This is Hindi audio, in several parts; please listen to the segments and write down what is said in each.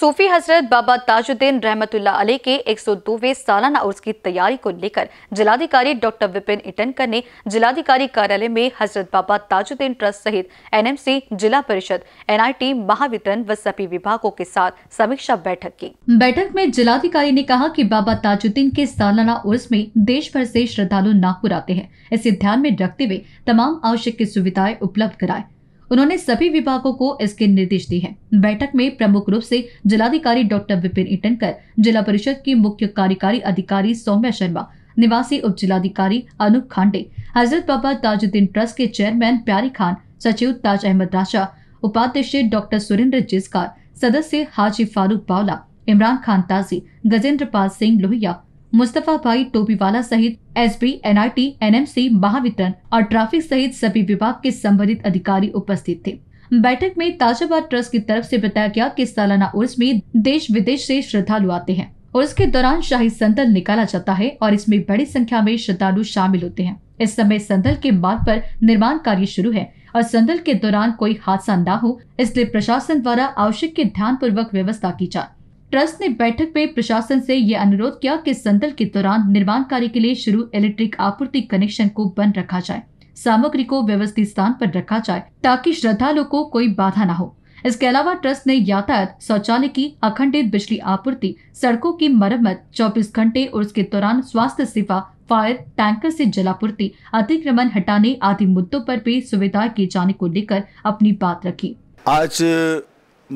सूफी हजरत बाबा ताजुद्दीन रहमतुल्ला अली के 102वें सालाना उर्स की तैयारी को लेकर जिलाधिकारी डॉक्टर विपिन इटनकर ने जिलाधिकारी कार्यालय में हजरत बाबा ताजुद्दीन ट्रस्ट सहित एनएमसी जिला परिषद एनआईटी महावितरण व सभी विभागों के साथ समीक्षा बैठक की बैठक में जिलाधिकारी ने कहा की बाबा ताजुद्दीन के सालाना उर्स में देश भर ऐसी श्रद्धालु नागपुर आते हैं इसे ध्यान में रखते हुए तमाम आवश्यक सुविधाएं उपलब्ध कराए उन्होंने सभी विभागों को इसके निर्देश दिए हैं बैठक में प्रमुख रूप से जिलाधिकारी डॉक्टर विपिन इटनकर जिला परिषद की मुख्य कार्यकारी अधिकारी सौम्या शर्मा निवासी उप जिलाधिकारी अनूप खांडे हजरत बाबा ताजुद्दीन ट्रस्ट के चेयरमैन प्यारी खान सचिव ताज अहमद राशा उपाध्यक्ष डॉक्टर सुरेंद्र जिसकार सदस्य हाजी फारूक बावला इमरान खान ताजी गजेंद्र पाल सिंह लोहिया मुस्तफा भाई टोपीवाला सहित S B N I T N M C Mahavitaran और ट्रैफिक सहित सभी विभाग के संबंधित अधिकारी उपस्थित थे बैठक में ताजाबाद ट्रस्ट की तरफ से बताया गया कि सालाना उर्स में देश विदेश से श्रद्धालु आते हैं और उसके दौरान शाही संदल निकाला जाता है और इसमें बड़ी संख्या में श्रद्धालु शामिल होते हैं इस समय संदल के मार्ग पर निर्माण कार्य शुरू है और संदल के दौरान कोई हादसा न हो इसलिए प्रशासन द्वारा आवश्यक के ध्यान पूर्वक व्यवस्था की जाए ट्रस्ट ने बैठक में प्रशासन से यह अनुरोध किया कि संदल के दौरान निर्माण कार्य के लिए शुरू इलेक्ट्रिक आपूर्ति कनेक्शन को बंद रखा जाए सामग्री को व्यवस्थित स्थान पर रखा जाए ताकि श्रद्धालु को कोई बाधा न हो इसके अलावा ट्रस्ट ने यातायात शौचालय की अखंडित बिजली आपूर्ति सड़कों की मरम्मत 24 घंटे और उसके दौरान स्वास्थ्य सेवा फायर टैंकर से जलापूर्ति अतिक्रमण हटाने आदि मुद्दों पर भी सुविधा किए जाने को लेकर अपनी बात रखी आज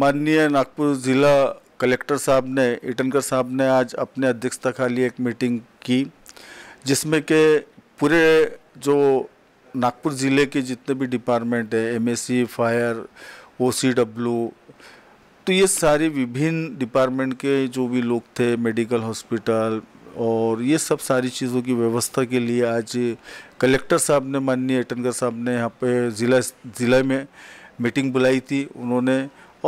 माननीय नागपुर जिला कलेक्टर साहब ने इटनकर साहब ने आज अपने अध्यक्षता खाली एक मीटिंग की जिसमें के पूरे जो नागपुर ज़िले के जितने भी डिपार्टमेंट है एमएससी e, फायर ओसीडब्ल्यू तो ये सारे विभिन्न डिपार्टमेंट के जो भी लोग थे मेडिकल हॉस्पिटल और ये सब सारी चीज़ों की व्यवस्था के लिए आज कलेक्टर साहब ने माननीय एटनकर साहब ने यहाँ पे ज़िला ज़िले में मीटिंग बुलाई थी उन्होंने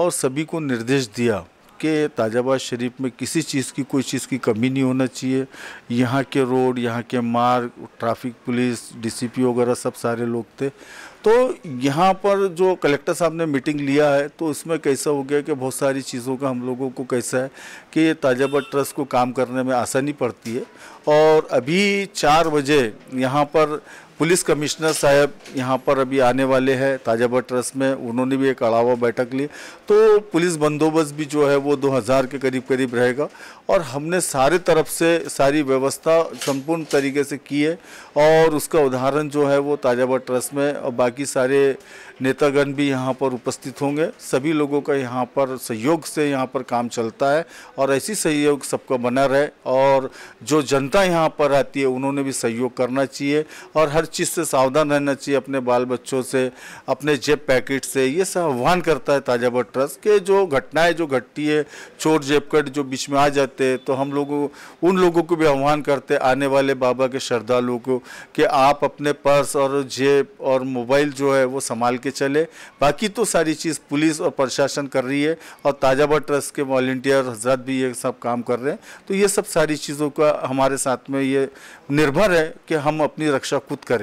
और सभी को निर्देश दिया के ताजाबाद शरीफ में किसी चीज़ की कोई चीज़ की कमी नहीं होना चाहिए यहाँ के रोड यहाँ के मार्ग ट्रैफिक पुलिस डीसीपी वगैरह सब सारे लोग थे तो यहाँ पर जो कलेक्टर साहब ने मीटिंग लिया है तो उसमें कैसा हो गया कि बहुत सारी चीज़ों का हम लोगों को कैसा है कि ये ताजाबाद ट्रस्ट को काम करने में आसानी पड़ती है और अभी चार बजे यहाँ पर पुलिस कमिश्नर साहब यहाँ पर अभी आने वाले हैं ताजाबा ट्रस्ट में उन्होंने भी एक अड़ावा बैठक ली तो पुलिस बंदोबस्त भी जो है वो 2000 के करीब करीब रहेगा और हमने सारे तरफ से सारी व्यवस्था संपूर्ण तरीके से की है और उसका उदाहरण जो है वो ताजाबा ट्रस्ट में और बाकी सारे नेतागण भी यहाँ पर उपस्थित होंगे सभी लोगों का यहाँ पर सहयोग से यहाँ पर काम चलता है और ऐसी सहयोग सबका बना रहे और जो जनता यहाँ पर आती है उन्होंने भी सहयोग करना चाहिए और हर चीज़ से सावधान रहना चाहिए अपने बाल बच्चों से अपने जेब पैकेट से ये सब आह्वान करता है ताजाबाद ट्रस्ट के जो घटनाएं जो घटती है चोर जेब कट जो बीच में आ जाते हैं तो हम लोगों उन लोगों को भी आह्वान करते आने वाले बाबा के श्रद्धालुओं को कि आप अपने पर्स और जेब और मोबाइल जो है वो संभाल के चले बाकी तो सारी चीज़ पुलिस और प्रशासन कर रही है और ताजाबाद ट्रस्ट के वॉल्टियर हजरत भी ये सब काम कर रहे हैं तो ये सब सारी चीज़ों का हमारे साथ में ये निर्भर है कि हम अपनी रक्षा खुद करें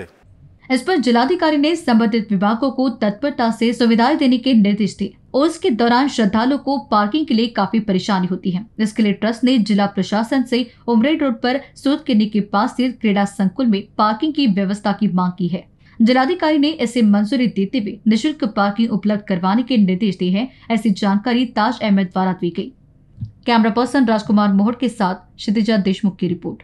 इस पर जिलाधिकारी ने संबंधित विभागों को तत्परता से सुविधाएं देने के निर्देश दिए और उसके दौरान श्रद्धालुओं को पार्किंग के लिए काफी परेशानी होती है इसके लिए ट्रस्ट ने जिला प्रशासन से उमरेड रोड पर सूद किन्नी के पास स्थित क्रीड़ा संकुल में पार्किंग की व्यवस्था की मांग की है जिलाधिकारी ने इसे मंजूरी देते हुए निशुल्क पार्किंग उपलब्ध करवाने के निर्देश दिए हैं ऐसी जानकारी ताज अहमद द्वारा दी गई कैमरा पर्सन राजकुमार मोहर के साथ क्षितिजा देशमुख की रिपोर्ट